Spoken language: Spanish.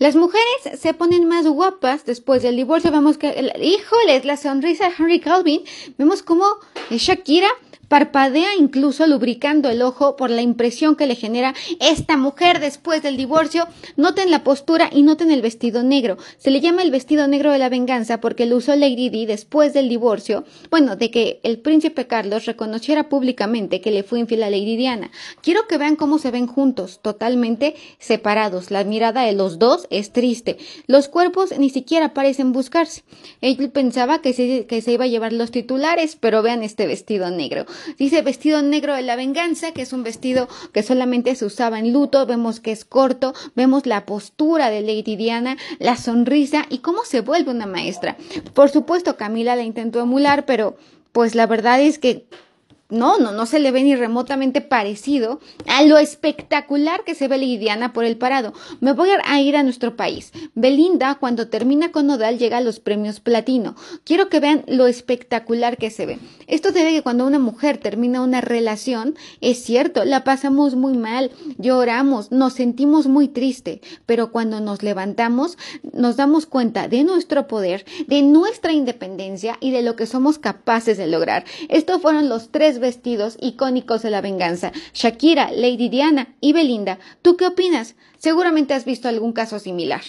Las mujeres se ponen más guapas después del divorcio. Vemos que, híjoles, la sonrisa de Henry Calvin. Vemos como Shakira Parpadea incluso lubricando el ojo por la impresión que le genera esta mujer después del divorcio. Noten la postura y noten el vestido negro. Se le llama el vestido negro de la venganza porque lo usó Lady Di después del divorcio. Bueno, de que el príncipe Carlos reconociera públicamente que le fue infiel a Lady Diana. Quiero que vean cómo se ven juntos, totalmente separados. La mirada de los dos es triste. Los cuerpos ni siquiera parecen buscarse. Él pensaba que se iba a llevar los titulares, pero vean este vestido negro. Dice vestido negro de la venganza, que es un vestido que solamente se usaba en luto, vemos que es corto, vemos la postura de Lady Diana, la sonrisa y cómo se vuelve una maestra. Por supuesto, Camila la intentó emular, pero pues la verdad es que no, no, no se le ve ni remotamente parecido a lo espectacular que se ve Lidiana por el parado. Me voy a ir a nuestro país. Belinda, cuando termina con Nodal, llega a los premios platino. Quiero que vean lo espectacular que se ve. Esto se que cuando una mujer termina una relación, es cierto, la pasamos muy mal, lloramos, nos sentimos muy triste, pero cuando nos levantamos, nos damos cuenta de nuestro poder, de nuestra independencia y de lo que somos capaces de lograr. Estos fueron los tres vestidos icónicos de la venganza, Shakira, Lady Diana y Belinda. ¿Tú qué opinas? Seguramente has visto algún caso similar.